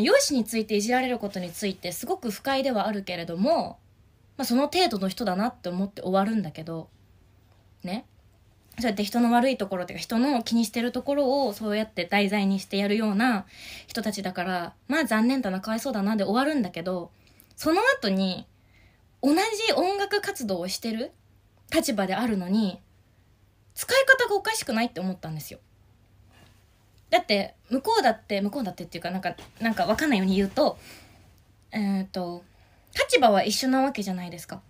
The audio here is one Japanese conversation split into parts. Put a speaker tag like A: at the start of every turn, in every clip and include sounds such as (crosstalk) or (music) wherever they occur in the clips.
A: 容姿についていじられることについてすごく不快ではあるけれども、まあ、その程度の人だなって思って終わるんだけどねそうやって人の悪いところっていうか人の気にしてるところをそうやって題材にしてやるような人たちだからまあ残念だなかわいそうだなで終わるんだけどその後に同じ音楽活動をしてる立場であるのに使い方がおかしくないって思ったんですよ。だって向こうだって向こうだってっていうかなんかなんか分かんないように言うとえっ、と立場は一緒なわけじゃないですか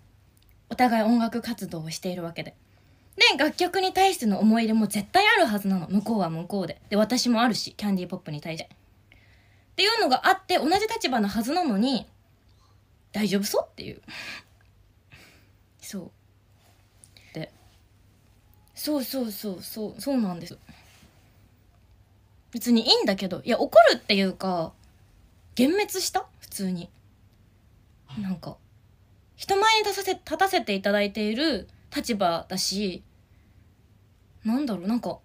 A: お互い音楽活動をしているわけでで楽曲に対しての思い入れも絶対あるはずなの向こうは向こうでで私もあるしキャンディーポップに対してっていうのがあって同じ立場のはずなのに大丈夫そうっていうそうでそうそうそうそうそうなんです別にいいんだけどいや怒るっていうか幻滅した普通になんか人前に立たせ立たせていただいている立場だしなんだろうなんか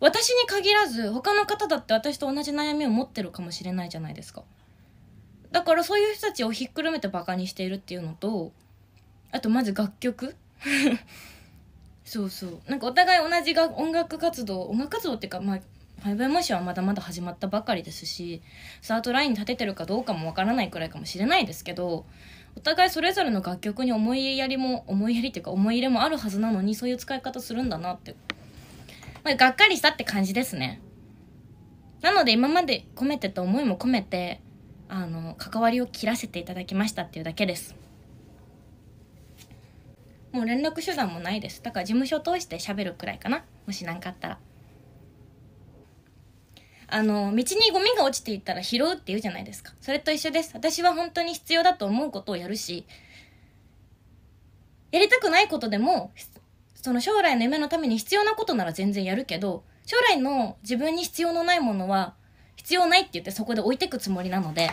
A: 私に限らず他の方だって私と同じ悩みを持ってるかもしれないじゃないですかだからそういう人たちをひっくるめてバカにしているっていうのとあとまず楽曲 (laughs) そうそうなんかお互い同じが音楽活動音楽活動っていうかまあァイブ・イマシはまだまだ始まったばかりですしスタートライン立ててるかどうかもわからないくらいかもしれないですけどお互いそれぞれの楽曲に思いやりも思いやりっていうか思い入れもあるはずなのにそういう使い方するんだなって、まあ、がっかりしたって感じですねなので今まで込めてた思いも込めてあの関わりを切らせていただきましたっていうだけですもう連絡手段もないですだから事務所通して喋るくらいかなもし何かあったらあの道にゴミが落ちていったら拾うって言うじゃないですかそれと一緒です私は本当に必要だと思うことをやるしやりたくないことでもその将来の夢のために必要なことなら全然やるけど将来の自分に必要のないものは必要ないって言ってそこで置いてくつもりなので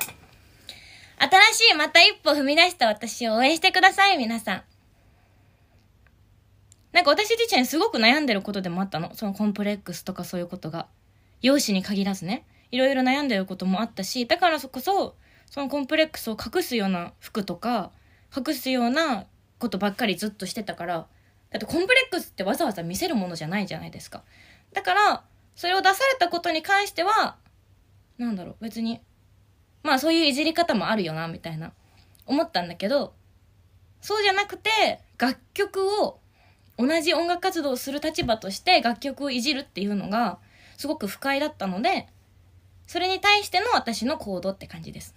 A: 新しいまた一歩踏み出した私を応援してください皆さんなんか私自身すごく悩んでることでもあったの。そのコンプレックスとかそういうことが。容姿に限らずね。いろいろ悩んでることもあったし、だからこそ、そのコンプレックスを隠すような服とか、隠すようなことばっかりずっとしてたから、だってコンプレックスってわざわざ見せるものじゃないじゃないですか。だから、それを出されたことに関しては、なんだろう、別に、まあそういういじり方もあるよな、みたいな、思ったんだけど、そうじゃなくて、楽曲を同じ音楽活動をする立場として楽曲をいじるっていうのがすごく不快だったのでそれに対しての私の行動って感じです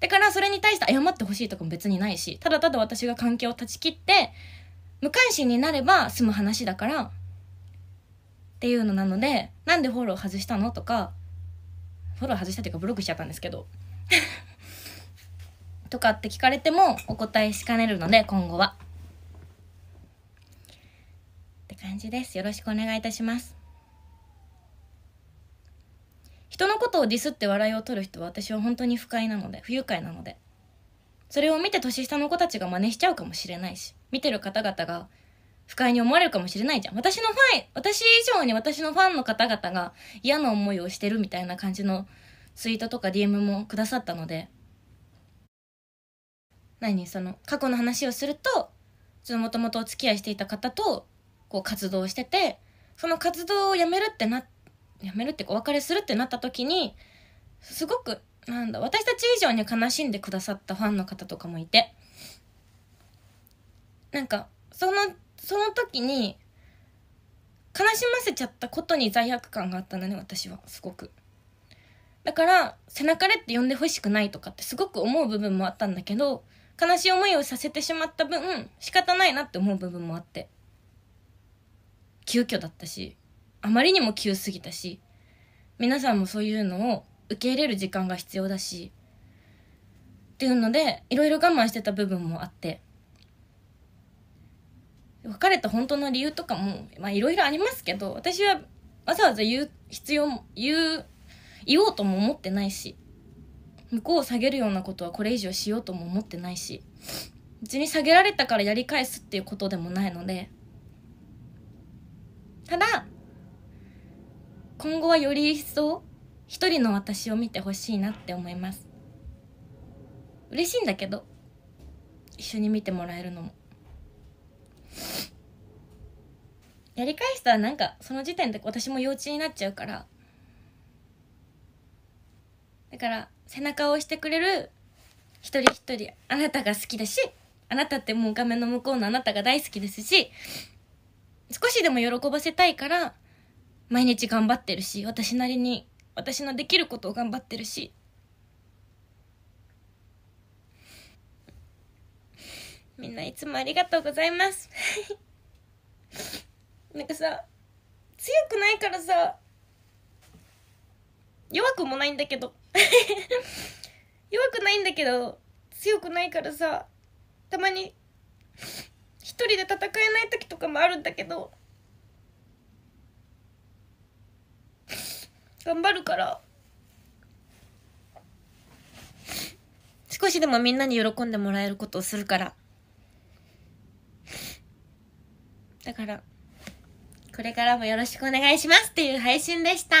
A: だからそれに対して謝ってほしいとかも別にないしただただ私が関係を断ち切って無関心になれば済む話だからっていうのなのでなんでフォロー外したのとかフォロー外したっていうかブロックしちゃったんですけど (laughs) とかって聞かれてもお答えしかねるので今後は。感じですよろしくお願いいたします人のことをディスって笑いを取る人は私は本当に不快なので不愉快なのでそれを見て年下の子たちが真似しちゃうかもしれないし見てる方々が不快に思われるかもしれないじゃん私のファン私以上に私のファンの方々が嫌な思いをしてるみたいな感じのツイートとか DM もくださったので何その過去の話をするともともとお付き合いしていた方とこう活動してて、その活動をやめるってな、やめるってお別れするってなった時に、すごく、なんだ、私たち以上に悲しんでくださったファンの方とかもいて、なんか、その、その時に、悲しませちゃったことに罪悪感があったんだね、私は、すごく。だから、背中れって呼んでほしくないとかってすごく思う部分もあったんだけど、悲しい思いをさせてしまった分、仕方ないなって思う部分もあって。急遽だったし、あまりにも急すぎたし、皆さんもそういうのを受け入れる時間が必要だし、っていうので、いろいろ我慢してた部分もあって、別れた本当の理由とかも、まあいろいろありますけど、私はわざわざ言う必要も、言う、言おうとも思ってないし、向こうを下げるようなことはこれ以上しようとも思ってないし、別に下げられたからやり返すっていうことでもないので、ただ今後はより一層一人の私を見てほしいなって思います嬉しいんだけど一緒に見てもらえるのもやり返したらなんかその時点で私も幼稚になっちゃうからだから背中を押してくれる一人一人あなたが好きだしあなたってもう画面の向こうのあなたが大好きですし少しでも喜ばせたいから毎日頑張ってるし私なりに私のできることを頑張ってるしみんないつもありがとうございます (laughs) なんかさ強くないからさ弱くもないんだけど (laughs) 弱くないんだけど強くないからさたまに人で戦えない時とかもあるんだけど頑張るから少しでもみんなに喜んでもらえることをするからだからこれからもよろしくお願いしますっていう配信でした